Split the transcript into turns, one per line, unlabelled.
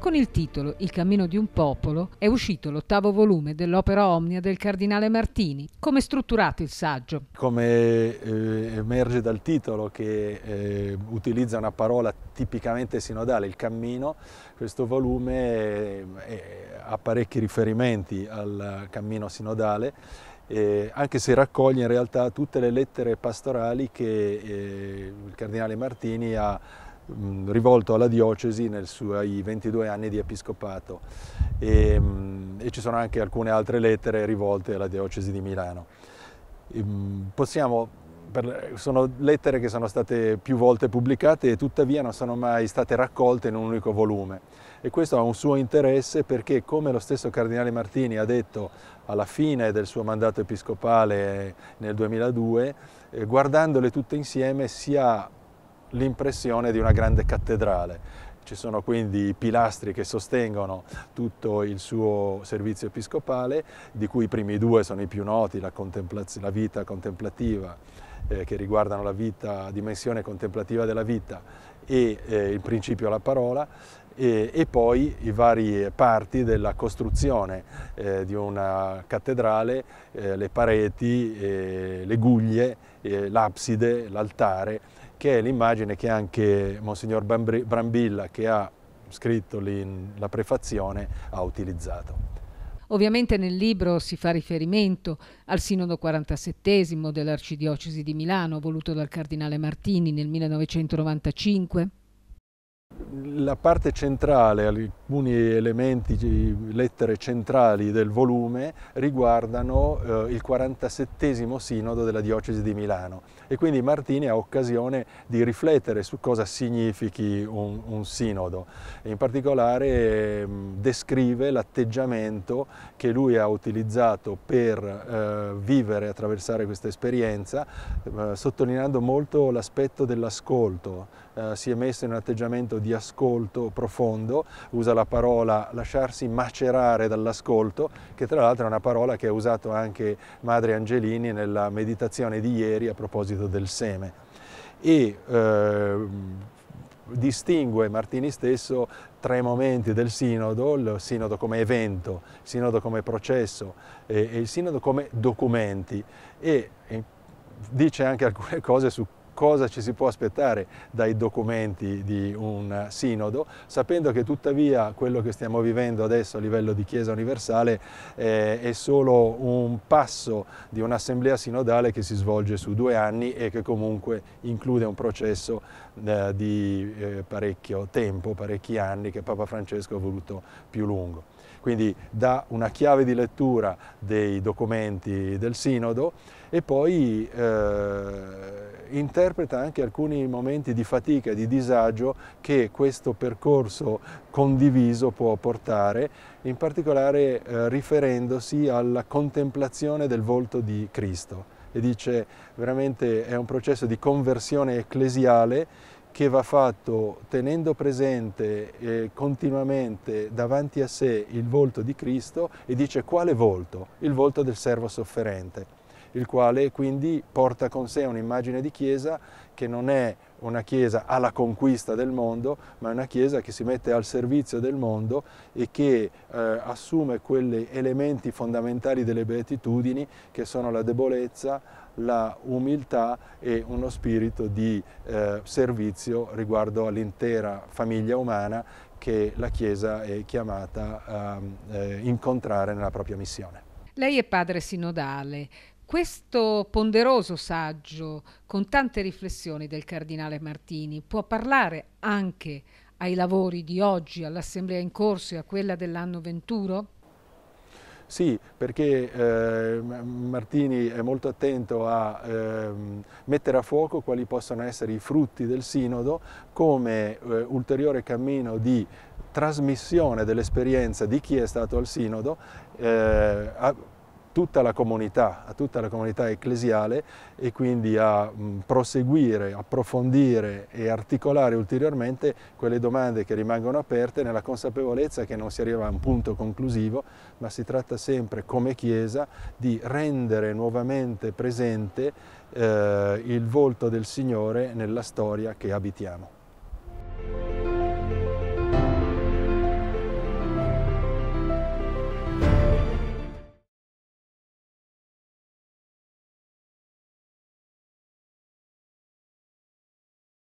Con il titolo Il cammino di un popolo è uscito l'ottavo volume dell'opera omnia del cardinale Martini. Come è strutturato il saggio?
Come eh, emerge dal titolo che eh, utilizza una parola tipicamente sinodale, il cammino, questo volume eh, eh ha parecchi riferimenti al cammino sinodale eh, anche se raccoglie in realtà tutte le lettere pastorali che eh, il cardinale Martini ha rivolto alla diocesi nei suoi 22 anni di episcopato e, e, ci sono anche alcune altre lettere rivolte alla diocesi di Milano. E, possiamo, per, sono lettere che sono state più volte pubblicate e tuttavia non sono mai state raccolte in un unico volume e questo ha un suo interesse perché come lo stesso Cardinale Martini ha detto alla fine del suo mandato episcopale eh, nel 2002, eh, guardandole tutte insieme si ha l'impressione di una grande cattedrale. Ci sono quindi i pilastri che sostengono tutto il suo servizio episcopale, di cui i primi due sono i più noti, la, la vita contemplativa, eh, che riguardano la vita, dimensione contemplativa della vita e eh, il principio alla parola, e, e, poi i vari parti della costruzione eh, di una cattedrale, eh, le pareti, eh, le guglie, eh, l'abside, l'altare che è l'immagine che anche Monsignor Brambilla, che ha scritto la prefazione, ha utilizzato.
Ovviamente nel libro si fa riferimento al Sinodo 47 dell'Arcidiocesi di Milano, voluto dal Cardinale Martini nel 1995,
la parte centrale, alcuni elementi, lettere centrali del volume riguardano eh, il 47 sinodo della diocesi di Milano e quindi Martini ha occasione di riflettere su cosa significhi un, un sinodo. In particolare eh, descrive l'atteggiamento che lui ha utilizzato per eh, vivere e attraversare questa esperienza, eh, sottolineando molto l'aspetto dell'ascolto, eh, si è messo in un atteggiamento di ascolto profondo, usa la parola lasciarsi macerare dall'ascolto, che tra l'altro è una parola che ha usato anche Madre Angelini nella meditazione di ieri a proposito del seme. E eh, distingue Martini stesso tre momenti del sinodo, il sinodo come evento, il sinodo come processo e, il sinodo come documenti e dice anche alcune cose su cosa ci si può aspettare dai documenti di un sinodo, sapendo che tuttavia quello che stiamo vivendo adesso a livello di Chiesa universale eh, è solo un passo di un'assemblea sinodale che si svolge su due anni e che comunque include un processo eh, di eh, parecchio tempo, parecchi anni che Papa Francesco ha voluto più lungo quindi dà una chiave di lettura dei documenti del Sinodo e poi eh, interpreta anche alcuni momenti di fatica e di disagio che questo percorso condiviso può portare, in particolare eh, riferendosi alla contemplazione del volto di Cristo e dice veramente è un processo di conversione ecclesiale che va fatto tenendo presente eh, continuamente davanti a sé il volto di Cristo e dice quale volto? Il volto del servo sofferente il quale quindi porta con sé un'immagine di Chiesa che non è una Chiesa alla conquista del mondo, ma è una Chiesa che si mette al servizio del mondo e che eh, assume quegli elementi fondamentali delle beatitudini che sono la debolezza, la umiltà e uno spirito di eh, servizio riguardo all'intera famiglia umana che la Chiesa è chiamata a eh, incontrare nella propria missione.
Lei è padre sinodale, questo ponderoso saggio, con tante riflessioni del cardinale Martini, può parlare anche ai lavori di oggi, all'assemblea in corso e a quella dell'anno venturo?
Sì, perché eh, Martini è molto attento a eh, mettere a fuoco quali possono essere i frutti del sinodo come eh, ulteriore cammino di trasmissione dell'esperienza di chi è stato al sinodo eh, a, tutta la comunità, a tutta la comunità ecclesiale e quindi a proseguire, approfondire e articolare ulteriormente quelle domande che rimangono aperte nella consapevolezza che non si arriva a un punto conclusivo, ma si tratta sempre come Chiesa di rendere nuovamente presente eh, il volto del Signore nella storia che abitiamo.